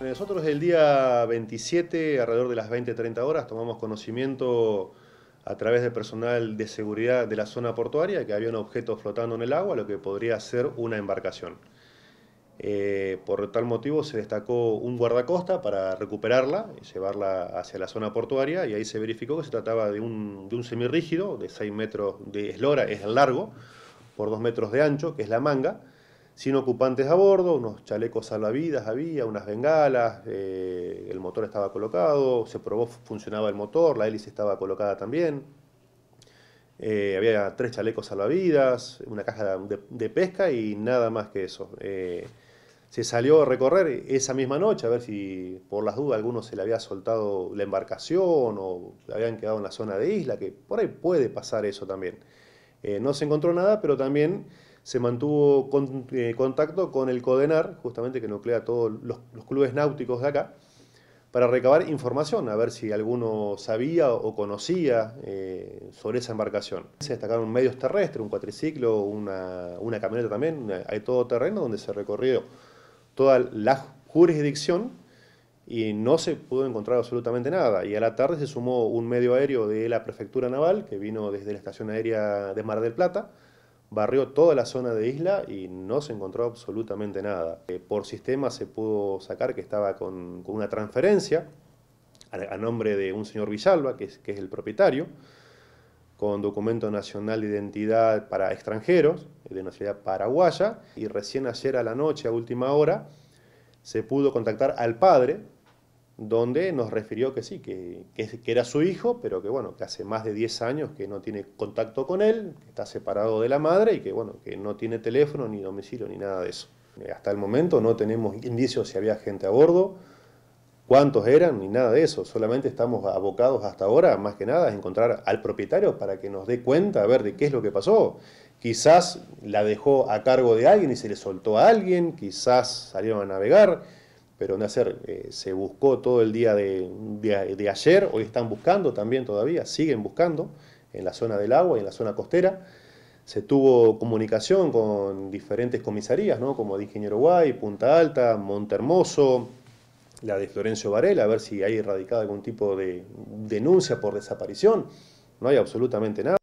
Nosotros el día 27, alrededor de las 20-30 horas, tomamos conocimiento a través de personal de seguridad de la zona portuaria que había un objeto flotando en el agua, lo que podría ser una embarcación. Eh, por tal motivo se destacó un guardacosta para recuperarla y llevarla hacia la zona portuaria y ahí se verificó que se trataba de un, semirrígido de 6 metros de eslora, es largo, por 2 metros de ancho, que es la manga, sin ocupantes a bordo, unos chalecos salvavidas había, unas bengalas, eh, el motor estaba colocado, se probó, funcionaba el motor, la hélice estaba colocada también. Eh, había tres chalecos salvavidas, una caja de, pesca y nada más que eso. Eh, se salió a recorrer esa misma noche a ver si por las dudas alguno se le había soltado la embarcación o habían quedado en la zona de isla, que por ahí puede pasar eso también. no se encontró nada, pero también se mantuvo eh, contacto con el CODENAR, justamente que nuclea todos los, clubes náuticos de acá, para recabar información, a ver si alguno sabía o conocía eh, sobre esa embarcación. Se destacaron medios terrestres, un cuatriciclo, una, camioneta también, hay todo terreno donde se recorrió toda la jurisdicción y no se pudo encontrar absolutamente nada. Y a la tarde se sumó un medio aéreo de la prefectura naval que vino desde la estación aérea de Mar del Plata, barrió toda la zona de isla y no se encontró absolutamente nada. Eh, por sistema se pudo sacar que estaba con, una transferencia a, nombre de un señor Villalba, que es, que es el propietario, con documento nacional de identidad para extranjeros, de nacionalidad paraguaya, y recién ayer a la noche, a última hora, se pudo contactar al padre, donde nos refirió que sí, que, era su hijo, pero que bueno, que hace más de 10 años que no tiene contacto con él, que está separado de la madre y que bueno, que no tiene teléfono, ni domicilio, ni nada de eso. Eh, hasta el momento no tenemos indicios si había gente a bordo, cuántos eran, ni nada de eso. Solamente estamos abocados hasta ahora, más que nada, a encontrar al propietario para que nos dé cuenta, a ver de qué es lo que pasó. Quizás la dejó a cargo de alguien y se le soltó a alguien, quizás salieron a navegar pero en hacer eh, se buscó todo el día de, ayer, hoy están buscando también todavía, siguen buscando en la zona del agua y en la zona costera. Se tuvo comunicación con diferentes comisarías, ¿no? como de Ingeniero Guay, Punta Alta, Montermoso, la de Florencio Varela, a ver si hay radicada algún tipo de denuncia por desaparición. No hay absolutamente nada.